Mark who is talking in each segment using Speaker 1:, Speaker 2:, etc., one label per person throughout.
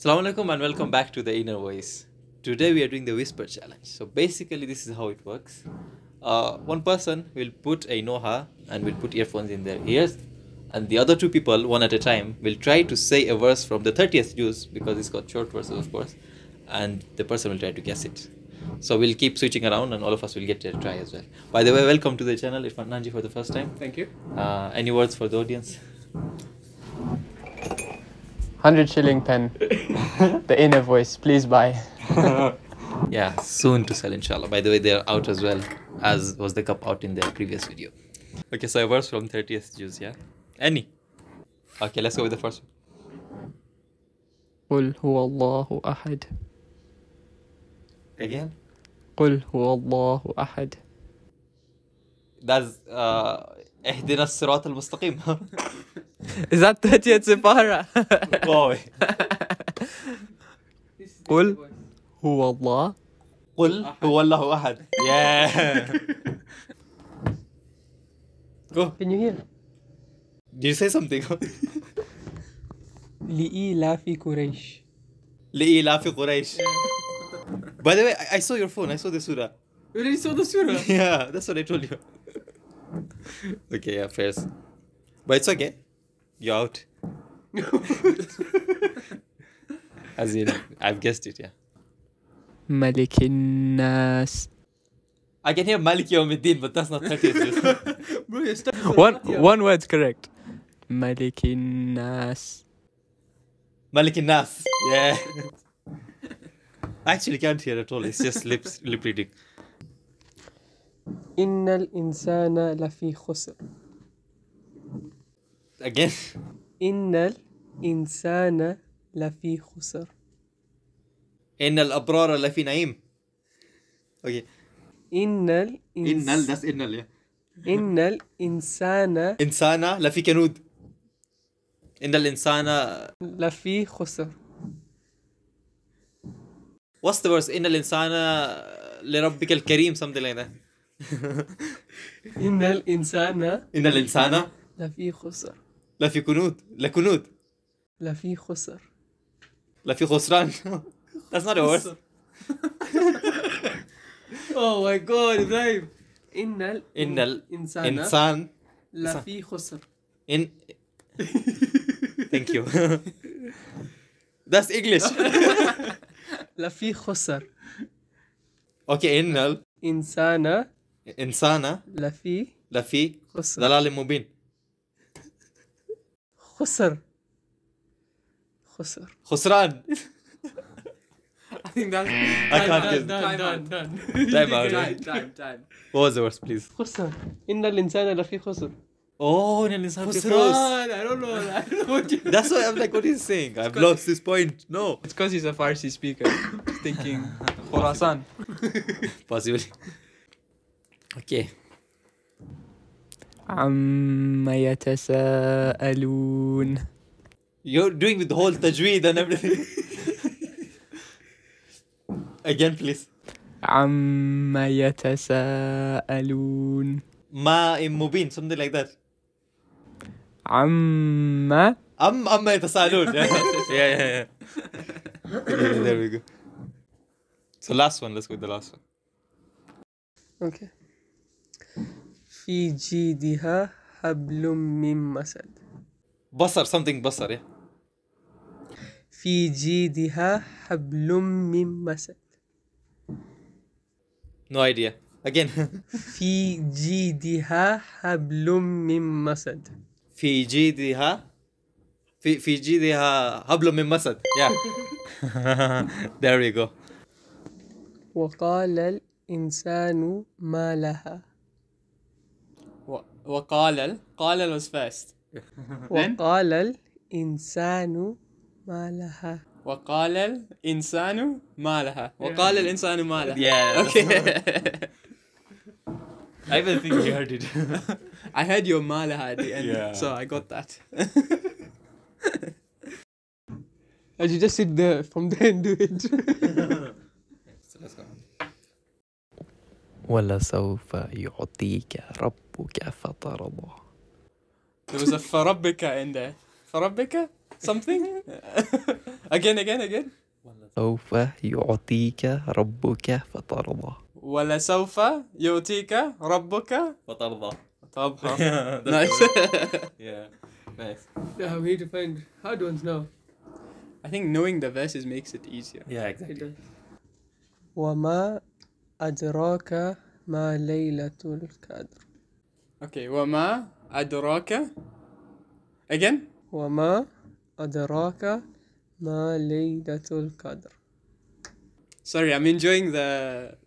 Speaker 1: Assalamu alaikum and welcome back to the inner voice. Today we are doing the whisper challenge. So basically this is how it works. Uh, one person will put a noha and will put earphones in their ears and the other two people one at a time will try to say a verse from the 30th juice because it's got short verses of course and the person will try to guess it. So we'll keep switching around and all of us will get a try as well. By the way, welcome to the channel Irfan Nanji for the first time. Thank
Speaker 2: you. Uh,
Speaker 1: any words for the audience?
Speaker 2: 100 shilling pen. the inner voice, please buy.
Speaker 1: yeah, soon to sell, inshallah. By the way, they're out as well, as was the cup out in their previous video. Okay, so a verse from 30th Jews, yeah? Any? Okay, let's go with the first one.
Speaker 2: قل هو الله أحد. Again? قل هو الله أحد.
Speaker 1: That's uh, اهدنا الصراط المستقيم. Is that jetzt برا قوي قل هو الله قل هو الله احد
Speaker 2: go can you hear
Speaker 1: did you say something
Speaker 2: لإيلاف قريش
Speaker 1: في قريش by the way I, I saw your phone I saw the surah
Speaker 2: you really saw the surah yeah
Speaker 1: that's what I told you okay yeah but it's okay you're out. As in, I've guessed it, yeah.
Speaker 2: Malikinas.
Speaker 1: I can hear Malik Yawmiddin, but that's not Turkish. Bro, you're stuck one,
Speaker 2: one word's correct. Malikinas. Malikinas.
Speaker 1: Yeah. I actually can't hear at all. It's just lips, lip reading.
Speaker 2: إن insana lafi khusr. again إن الإنسان لفي خسر
Speaker 1: إن الأبرار لفي نعيم أوكي
Speaker 2: إن الإنسان إن ال إن ال إن الإنسان
Speaker 1: إنسان لفي كنود إن الإنسان
Speaker 2: لفي خسر
Speaker 1: What's the verse إن الإنسان لربك الكريم something like that
Speaker 2: إن الإنسان إن الإنسان لفي خسر
Speaker 1: لا في كنود لا كنود
Speaker 2: لا في خسر
Speaker 1: لا في خسران That's not a word
Speaker 2: Oh my god ابراهيم ان ال ان الانسان آه؟ انسان لا في خسر
Speaker 1: ان Thank you That's English
Speaker 2: لا في خسر اوكي ان الانسان
Speaker 1: انسانة آه؟ آه؟ لا في لا في خسر ضلال مبين
Speaker 2: خسر خسر خسران I think that's I can't Done, time out time out time time
Speaker 1: what was the worst please
Speaker 2: خسر إن الإنسان لفي خسر
Speaker 1: Oh, and it's I don't know. I don't know what you. That's why I'm like, what is he saying? I've lost this point.
Speaker 2: No. It's because he's a Farsi speaker. thinking خراسان. Possibly. Okay. Ah. عما يتساءلون
Speaker 1: You're doing with the whole tajweed and everything Again please عما يتساءلون ما مبين something like that عما عم عما يتساءلون yeah yeah yeah there we go so last one let's go with the last one
Speaker 2: okay في جيدها حبل من مسد
Speaker 1: بصر something بصر yeah.
Speaker 2: في جيدها حبل من مسد
Speaker 1: no idea again
Speaker 2: في جيدها حبل من مسد
Speaker 1: في جيدها في في جيدها حبل من مسد yeah
Speaker 2: there we go وقال الإنسان ما لها وقال قال was fast وقال الإنسان ما لها وقال الإنسان ما لها وقال الإنسان ما لها yeah okay I even think you heard it I heard your ما لها at the end yeah. so I got that And you just sit there from there and do it
Speaker 1: ولا سوف يعطيك رب There
Speaker 2: was a farabika in there. Farabika? Something? again, again, again.
Speaker 1: سوف يعطيك ربك فترضى
Speaker 2: سوف يعطيك ربك فترضى طبعا nice yeah nice yeah we need to find hard ones now I think knowing the verses makes it easier yeah exactly وما أدراك ما ليلة القدر اوكي وما ادراك اجن وما ادراك ما ليلة القدر sorry I'm enjoying the,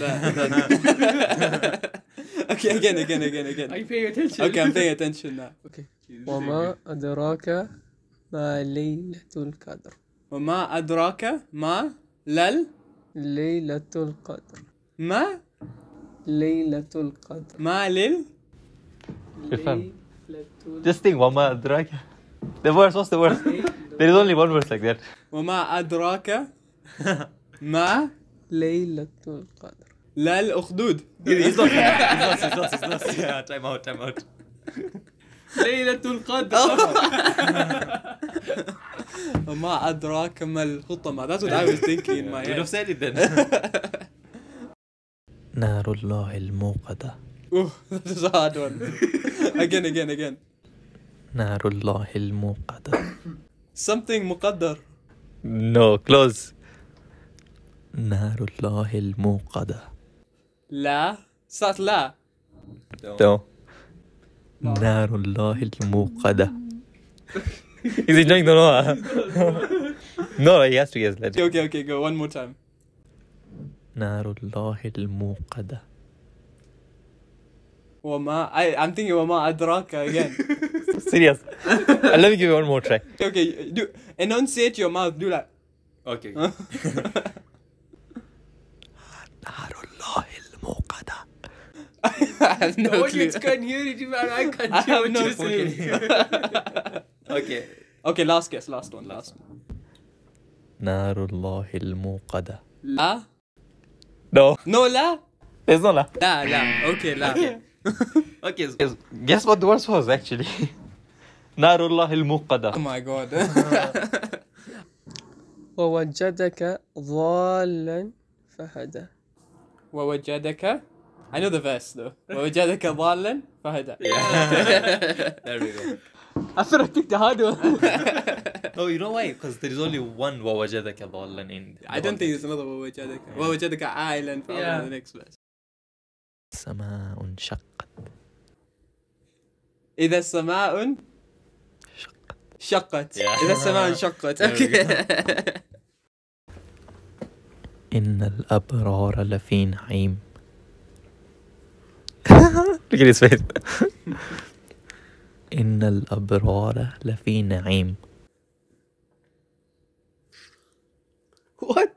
Speaker 2: the, the. okay again again again again you paying attention okay I'm paying attention now okay وما أدراك ما ليلة القدر وما أدراك ما لل ليلة القدر ما ليلة القدر ما لل Irfan.
Speaker 1: Just think, وما أدراك. The worst, what's the worst? There is only one verse like that. وما
Speaker 2: أدراك ما ليلة القدر. لا الأخدود. It's not, it's not, it's not, Time out, time out. ليلة القدر وما أدراك ما الخطمة That's what I was thinking in my head. نار الله الموقدة Ooh, is a hard one. again, again, again.
Speaker 1: نار الله الموقدة.
Speaker 2: Something مقدر.
Speaker 1: No, close. نار الله الموقدة.
Speaker 2: لا. Start لا. No.
Speaker 1: نار الله الموقدة. Is he doing the no? No, he has to guess that. Okay, okay,
Speaker 2: okay. Go one more time.
Speaker 1: نار الله الموقده
Speaker 2: وما I, I'm thinking وما أدراك again. Serious. I Let me give you one more try. Okay, do enunciate your mouth. Do like. Okay. نار الله الموقدة. no, no clue. You can hear it, man. I can't I have no clue. okay. Okay, last guess, last one, last one.
Speaker 1: نار الله الموقدة. لا. No. No لا. There's no لا. لا لا. Okay لا. Okay. okay. So. Guess, guess what the verse was actually? Narullah al Oh my
Speaker 2: god. ووجدك ضالا فهدى. ووجدك I know the verse though. ووجدك ضالا فهدى. Yeah. there we go.
Speaker 1: I thought I picked a hard one
Speaker 2: oh you know why? Because there is only
Speaker 1: one ووجدك ضالا in. I don't think there's another
Speaker 2: ووجدك. ووجدك عائلا for yeah. the next verse.
Speaker 1: السماء انشقت
Speaker 2: إذا السماء شقت شقت إذا السماء انشقت
Speaker 1: إن الأبرار لفي نعيم
Speaker 2: Look at face.
Speaker 1: إن الأبرار لفي نعيم What?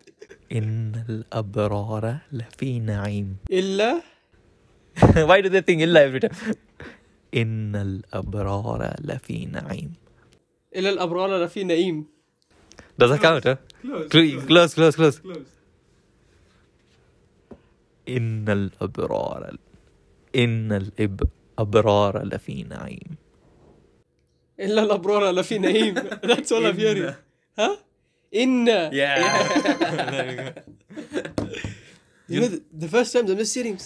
Speaker 1: إن الأبرار لفي نعيم إلا Why do they think illa every time? al abrara lafi na'im.
Speaker 2: al abrara lafi na'im. Does that count? Huh? Close, close, close, close, close. close.
Speaker 1: Innal abrara. Innal ib abrara lafi na'im.
Speaker 2: al الأبرار لفي naim. That's all I'm hearing Huh? Inna Yeah, yeah. you know the, the first time I'm just hearing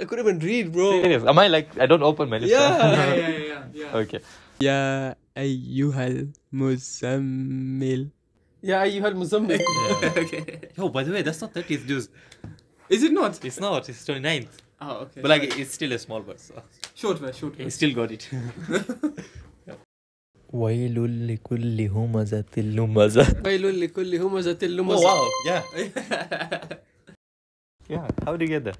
Speaker 2: I couldn't even read,
Speaker 1: bro. Serious? Am I like I don't open my list? Yeah. yeah, yeah, yeah, yeah. Okay.
Speaker 2: يا أيها المزمل يا أيها المزمل okay.
Speaker 1: Yo, by the way, that's not 30th Jews. Is it not? It's not. It's 29th. Oh, okay. But like, it's still a small verse. So. Short verse, short verse. He still got it. ويل لكل همزة لمزة
Speaker 2: ويل لكل همزة لمزة Oh wow, yeah. yeah, how do you get that?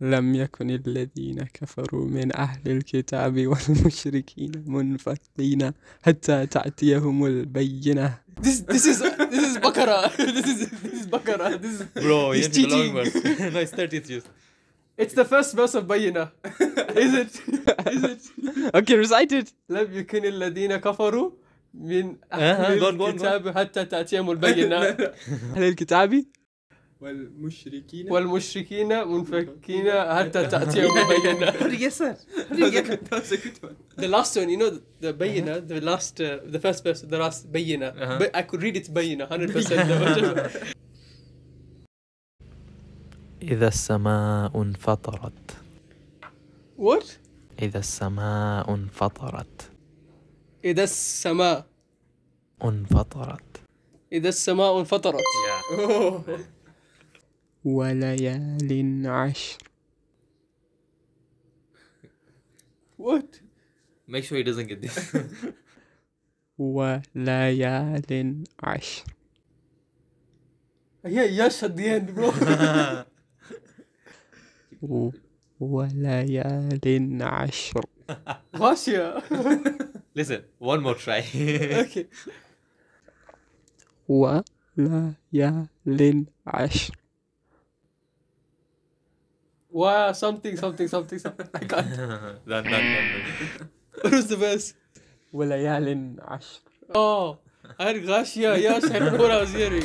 Speaker 2: لم يكن الذين كفروا من أهل الكتاب والمشركين منفكين حتى تأتيهم البينة This, this is this is بكرة This is this is بكرة This is Bro, it's cheating. long verse. no, it's 30th It's the first verse of بينة is it? Is it? okay, recite it. لم يكن الذين كفروا من أهل uh-huh, الكتاب حتى تأتيهم البينة. أهل الكتاب والمشركين والمشركين منفكين حتى تأتي البينة yes sir the last one you know the بينة uh-huh. the last uh, the first person the last بينة uh-huh. I could read it بينة 100%
Speaker 1: إذا السماء انفطرت what إذا السماء
Speaker 2: انفطرت إذا السماء انفطرت إذا السماء انفطرت yeah. وليال عشر What?
Speaker 1: Make sure he doesn't get this.
Speaker 2: وليال عشر Yeah, yes at the end, bro. وليال عشر Vasya. Listen,
Speaker 1: one more try. okay.
Speaker 2: وليال عشر وسمثينج سمثينج سمثينج سمثينج لا لا رز بس وليال عشر اه هر غاشيه يا شهر وزيري